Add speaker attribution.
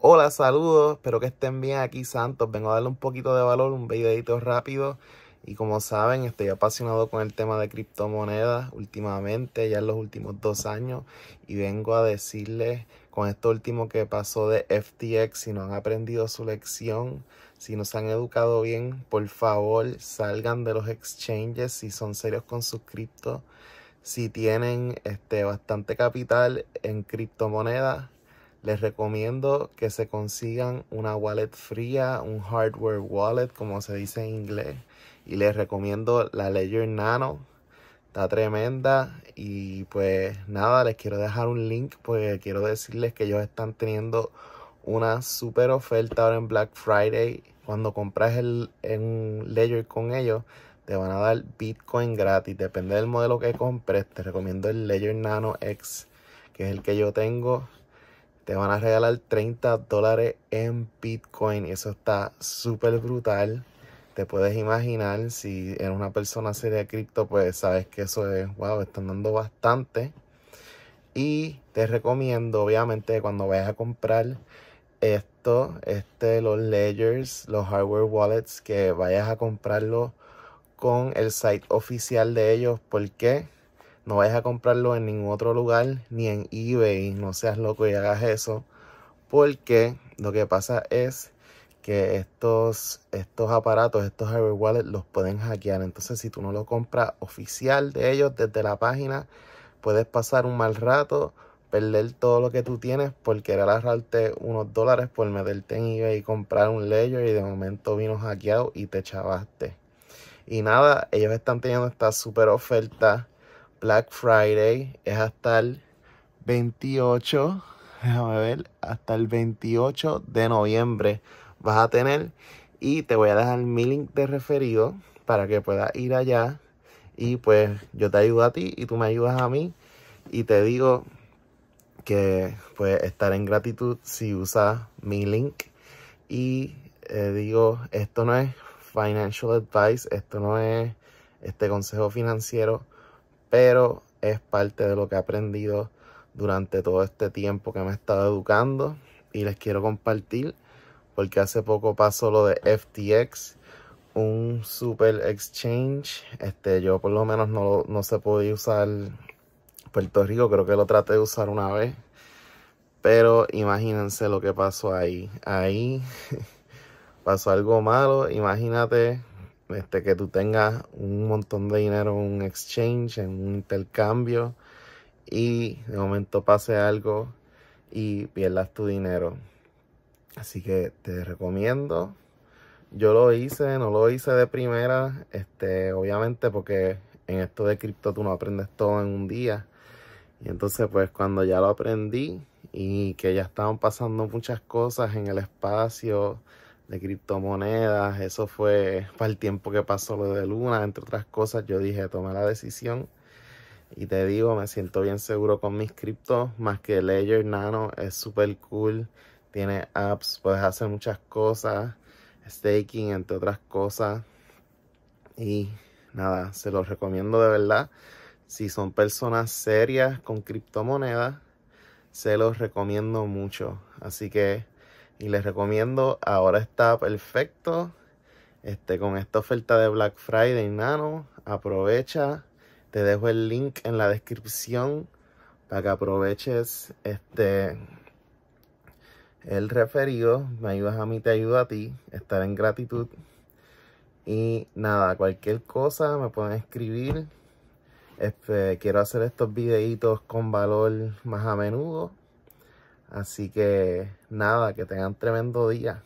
Speaker 1: Hola, saludos, espero que estén bien aquí, Santos. Vengo a darle un poquito de valor, un videito rápido. Y como saben, estoy apasionado con el tema de criptomonedas últimamente, ya en los últimos dos años. Y vengo a decirles con esto último que pasó de FTX, si no han aprendido su lección, si no se han educado bien, por favor salgan de los exchanges si son serios con sus criptos. Si tienen este, bastante capital en criptomonedas, les recomiendo que se consigan una wallet fría, un hardware wallet, como se dice en inglés. Y les recomiendo la Ledger Nano. Está tremenda. Y pues nada, les quiero dejar un link porque quiero decirles que ellos están teniendo una super oferta ahora en Black Friday. Cuando compras el, en Ledger con ellos, te van a dar Bitcoin gratis. Depende del modelo que compres. Te recomiendo el Ledger Nano X, que es el que yo tengo te van a regalar 30 dólares en Bitcoin. Y eso está súper brutal. Te puedes imaginar si eres una persona seria de cripto, pues sabes que eso es, wow, están dando bastante. Y te recomiendo, obviamente, cuando vayas a comprar esto, este, los ledgers, los hardware wallets, que vayas a comprarlo con el site oficial de ellos. ¿Por qué? No vayas a comprarlo en ningún otro lugar, ni en eBay, no seas loco y hagas eso. Porque lo que pasa es que estos, estos aparatos, estos hardware wallet los pueden hackear. Entonces si tú no lo compras oficial de ellos desde la página, puedes pasar un mal rato, perder todo lo que tú tienes por querer agarrarte unos dólares por meterte en eBay y comprar un ledger y de momento vino hackeado y te chavaste. Y nada, ellos están teniendo esta super oferta Black Friday es hasta el 28, déjame ver, hasta el 28 de noviembre vas a tener y te voy a dejar mi link de referido para que puedas ir allá y pues yo te ayudo a ti y tú me ayudas a mí y te digo que pues estar en gratitud si usas mi link y eh, digo esto no es financial advice esto no es este consejo financiero pero es parte de lo que he aprendido durante todo este tiempo que me he estado educando y les quiero compartir porque hace poco pasó lo de FTX, un super exchange. Este, yo por lo menos no, no se podía usar Puerto Rico, creo que lo traté de usar una vez. Pero imagínense lo que pasó ahí. Ahí pasó algo malo. Imagínate este, que tú tengas un montón de dinero en un exchange, en un intercambio y de momento pase algo y pierdas tu dinero. Así que te recomiendo. Yo lo hice, no lo hice de primera, este, obviamente porque en esto de cripto tú no aprendes todo en un día. Y entonces pues cuando ya lo aprendí y que ya estaban pasando muchas cosas en el espacio, de criptomonedas. Eso fue para el tiempo que pasó lo de Luna, entre otras cosas. Yo dije, toma la decisión. Y te digo, me siento bien seguro con mis criptos, más que Ledger Nano es súper cool. Tiene apps, puedes hacer muchas cosas, staking, entre otras cosas. Y nada, se los recomiendo de verdad. Si son personas serias con criptomonedas, se los recomiendo mucho. Así que y les recomiendo, ahora está perfecto. Este, con esta oferta de Black Friday Nano, aprovecha. Te dejo el link en la descripción para que aproveches este el referido. Me ayudas a mí, te ayuda a ti. Estar en gratitud. Y nada, cualquier cosa me pueden escribir. Este, quiero hacer estos videitos con valor más a menudo. Así que nada, que tengan tremendo día.